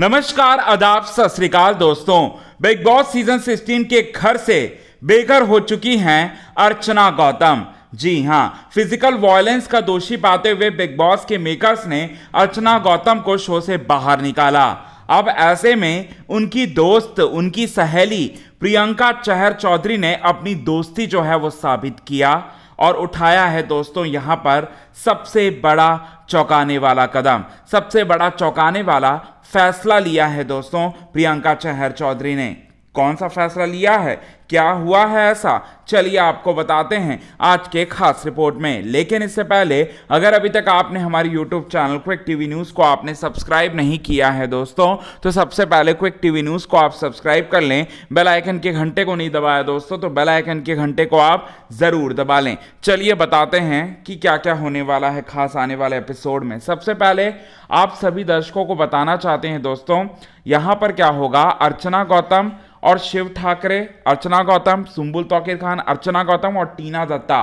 नमस्कार आदाब सत दोस्तों बिग बॉस सीजन 16 के घर से बेघर हो चुकी हैं अर्चना गौतम जी हाँ फिजिकल वायलेंस का दोषी पाते हुए बिग बॉस के मेकर्स ने अर्चना गौतम को शो से बाहर निकाला अब ऐसे में उनकी दोस्त उनकी सहेली प्रियंका चहर चौधरी ने अपनी दोस्ती जो है वो साबित किया और उठाया है दोस्तों यहाँ पर सबसे बड़ा चौंकाने वाला कदम सबसे बड़ा चौंकाने वाला फैसला लिया है दोस्तों प्रियंका चहर चौधरी ने कौन सा फैसला लिया है क्या हुआ है ऐसा चलिए आपको बताते हैं आज के खास रिपोर्ट में लेकिन इससे पहले अगर अभी तक आपने हमारे YouTube channel quick TV news को आपने सब्सक्राइब नहीं किया है दोस्तों तो सबसे पहले क्विक टीवी न्यूज़ को आप सब्सक्राइब कर लें बेल आइकन के घंटे को नहीं दबाया दोस्तों तो बेल आइकन के घंटे को आप ज़रूर दबा लें चलिए बताते हैं कि क्या क्या होने वाला है खास आने वाले एपिसोड में सबसे पहले आप सभी दर्शकों को बताना चाहते हैं दोस्तों यहाँ पर क्या होगा अर्चना गौतम और शिव ठाकरे अर्चना गौतम सुम्बुल तोकिर खान अर्चना गौतम और टीना दत्ता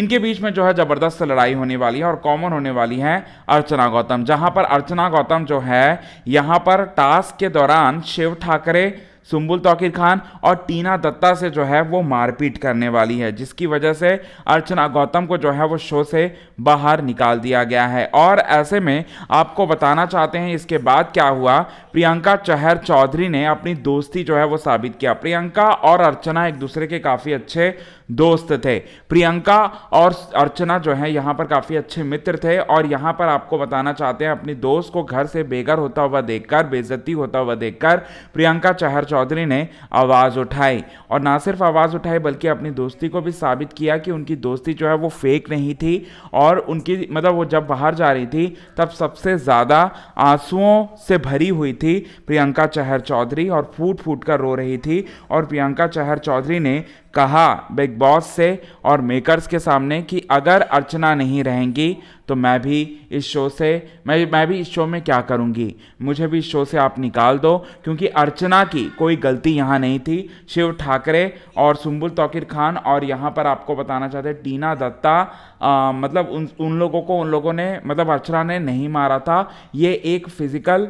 इनके बीच में जो है ज़बरदस्त लड़ाई होने वाली है और कॉमन होने वाली है अर्चना गौतम जहां पर अर्चना गौतम जो है यहां पर टास्क के दौरान शिव ठाकरे सुम्बुल तोकिर खान और टीना दत्ता से जो है वो मारपीट करने वाली है जिसकी वजह से अर्चना गौतम को जो है वो शो से बाहर निकाल दिया गया है और ऐसे में आपको बताना चाहते हैं इसके बाद क्या हुआ प्रियंका चहर चौधरी ने अपनी दोस्ती जो है वो साबित किया प्रियंका और अर्चना एक दूसरे के काफ़ी अच्छे दोस्त थे प्रियंका और अर्चना जो है यहाँ पर काफ़ी अच्छे मित्र थे और यहाँ पर आपको बताना चाहते हैं अपनी दोस्त को घर से बेघर होता हुआ देखकर बेजती होता हुआ देखकर प्रियंका चहर चौधरी चौधरी ने आवाज़ उठाई और ना सिर्फ आवाज़ उठाई बल्कि अपनी दोस्ती को भी साबित किया कि उनकी दोस्ती जो है वो फेक नहीं थी और उनकी मतलब वो जब बाहर जा रही थी तब सबसे ज़्यादा आंसुओं से भरी हुई थी प्रियंका चहर चौधरी और फूट फूट कर रो रही थी और प्रियंका चहर चौधरी ने कहा बिग बॉस से और मेकर्स के सामने कि अगर अर्चना नहीं रहेंगी तो मैं भी इस शो से मैं मैं भी इस शो में क्या करूँगी मुझे भी इस शो से आप निकाल दो क्योंकि अर्चना की कोई गलती यहाँ नहीं थी शिव ठाकरे और सुम्बुल तोकिर खान और यहाँ पर आपको बताना चाहते टीना दत्ता आ, मतलब उन उन लोगों को उन लोगों ने मतलब अर्चना ने नहीं मारा था ये एक फिज़िकल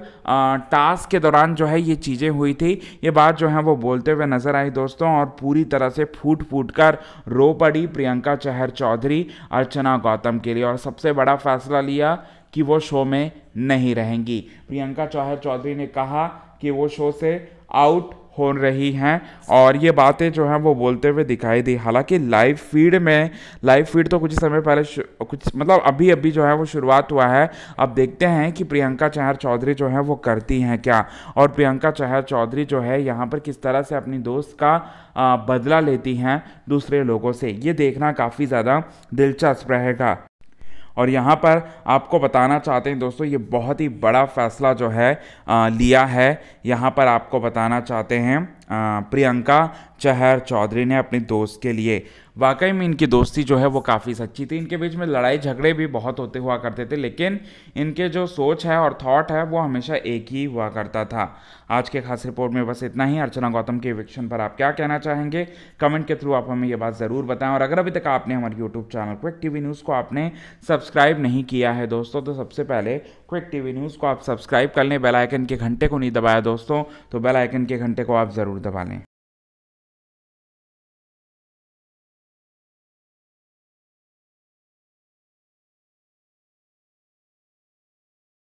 टास्क के दौरान जो है ये चीज़ें हुई थी ये बात जो है वो बोलते हुए नज़र आई दोस्तों और पूरी तरह से फूट फूट कर रो पड़ी प्रियंका चहर चौधरी अर्चना गौतम के लिए और सबसे बड़ा फैसला लिया कि वो शो में नहीं रहेंगी प्रियंका चौहर चौधरी ने कहा कि वो शो से आउट हो रही हैं और ये बातें जो हैं वो बोलते हुए दिखाई दी हालांकि लाइव फीड में लाइव फीड तो कुछ समय पहले कुछ मतलब अभी अभी जो है वो शुरुआत हुआ है अब देखते हैं कि प्रियंका चहर चौधरी जो है वो करती हैं क्या और प्रियंका चहर चौधरी जो है यहाँ पर किस तरह से अपनी दोस्त का बदला लेती हैं दूसरे लोगों से ये देखना काफ़ी ज़्यादा दिलचस्प रहेगा और यहाँ पर आपको बताना चाहते हैं दोस्तों ये बहुत ही बड़ा फैसला जो है आ, लिया है यहाँ पर आपको बताना चाहते हैं प्रियंका चहर चौधरी ने अपनी दोस्त के लिए वाकई में इनकी दोस्ती जो है वो काफ़ी सच्ची थी इनके बीच में लड़ाई झगड़े भी बहुत होते हुआ करते थे लेकिन इनके जो सोच है और थॉट है वो हमेशा एक ही हुआ करता था आज के खास रिपोर्ट में बस इतना ही अर्चना गौतम के विक्षण पर आप क्या कहना चाहेंगे कमेंट के थ्रू आप हमें ये बात ज़रूर बताएं और अगर अभी तक आपने हमारे YouTube channel quick T news को आपने सब्सक्राइब नहीं किया है दोस्तों तो सबसे पहले क्विक टी न्यूज़ को आप सब्सक्राइब कर लें बेलाइकन के घंटे को नहीं दबाया दोस्तों तो बेलाइकन के घंटे को आप ज़रूर दबा लें